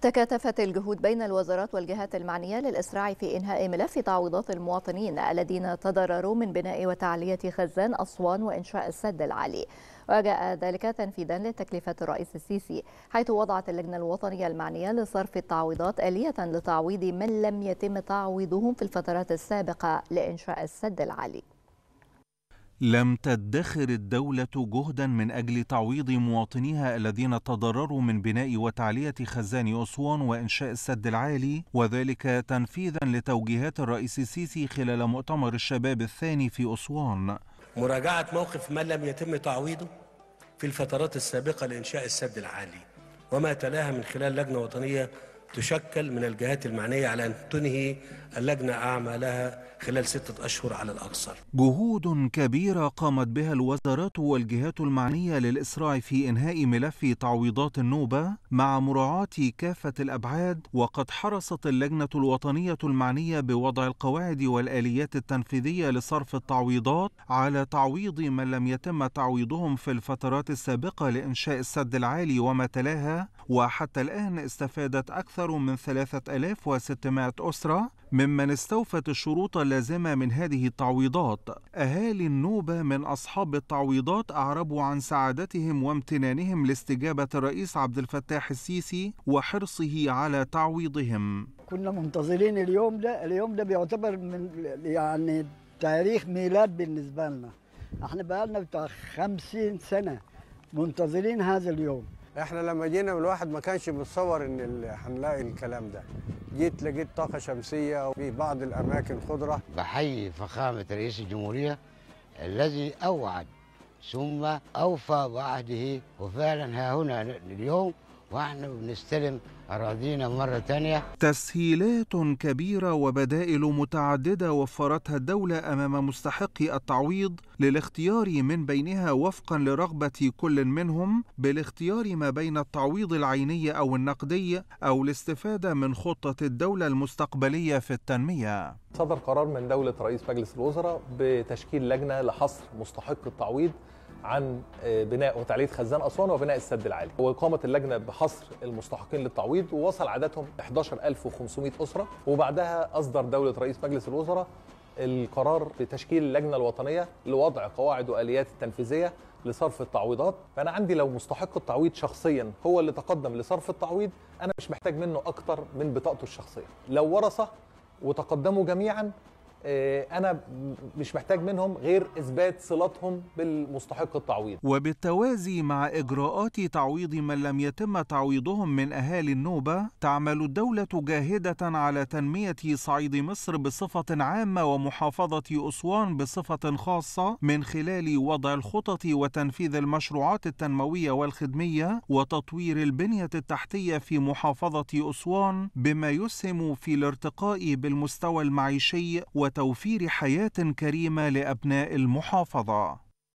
تكاتفت الجهود بين الوزارات والجهات المعنية للإسراع في إنهاء ملف تعويضات المواطنين الذين تضرروا من بناء وتعلية خزان أسوان وإنشاء السد العالي وجاء ذلك تنفيذا لتكلفة الرئيس السيسي حيث وضعت اللجنة الوطنية المعنية لصرف التعويضات آلية لتعويض من لم يتم تعويضهم في الفترات السابقة لإنشاء السد العالي لم تدخر الدولة جهدا من أجل تعويض مواطنيها الذين تضرروا من بناء وتعلية خزان أسوان وإنشاء السد العالي وذلك تنفيذا لتوجيهات الرئيس السيسي خلال مؤتمر الشباب الثاني في أسوان مراجعة موقف من لم يتم تعويضه في الفترات السابقة لإنشاء السد العالي وما تلاها من خلال لجنة وطنية تشكل من الجهات المعنية على أن تنهي اللجنة أعمالها خلال ستة أشهر على الأكثر جهود كبيرة قامت بها الوزارات والجهات المعنية للإسراع في إنهاء ملف تعويضات النوبة مع مراعاة كافة الأبعاد وقد حرصت اللجنة الوطنية المعنية بوضع القواعد والآليات التنفيذية لصرف التعويضات على تعويض من لم يتم تعويضهم في الفترات السابقة لإنشاء السد العالي وما تلاها وحتى الآن استفادت أكثر أكثر من 3600 أسرة ممن استوفت الشروط اللازمة من هذه التعويضات أهالي النوبة من أصحاب التعويضات أعربوا عن سعادتهم وامتنانهم لاستجابة الرئيس عبد الفتاح السيسي وحرصه على تعويضهم كنا منتظرين اليوم ده اليوم ده بيعتبر من يعني تاريخ ميلاد بالنسبة لنا احنا بقالنا بتاع خمسين سنة منتظرين هذا اليوم احنا لما جينا الواحد ما كانش متصور ان هنلاقي الكلام ده جيت لقيت طاقه شمسيه وفي بعض الاماكن خضره بحيي فخامه رئيس الجمهوريه الذي اوعد ثم اوفى بعهده وفعلا ها هنا اليوم واحنا بنستلم اراضينا مره ثانيه تسهيلات كبيره وبدائل متعدده وفرتها الدوله امام مستحقي التعويض للاختيار من بينها وفقا لرغبه كل منهم بالاختيار ما بين التعويض العيني او النقدي او الاستفاده من خطه الدوله المستقبليه في التنميه. صدر قرار من دوله رئيس مجلس الوزراء بتشكيل لجنه لحصر مستحق التعويض عن آه، بناء وتعليه خزان اسوان وبناء السد العالي وقامت اللجنه بحصر المستحقين للتعويض ووصل عددهم 11500 اسره وبعدها اصدر دوله رئيس مجلس الوزراء القرار بتشكيل اللجنه الوطنيه لوضع قواعد واليات التنفيذيه لصرف التعويضات فانا عندي لو مستحق التعويض شخصيا هو اللي تقدم لصرف التعويض انا مش محتاج منه اكتر من بطاقته الشخصيه لو ورثه وتقدموا جميعا آه، انا مش محتاج منهم غير اثبات صلتهم بالمستحق التعويض وبالتوازي مع اجراءات تعويض من لم يتم تعويضهم من اهالي النوبه تعمل الدوله جاهده على تنميه صعيد مصر بصفه عامه ومحافظه اسوان بصفه خاصه من خلال وضع الخطط وتنفيذ المشروعات التنمويه والخدميه وتطوير البنيه التحتيه في محافظه اسوان بما يسهم في الارتقاء بالمستوى المعيشي وت توفير حياة كريمة لأبناء المحافظة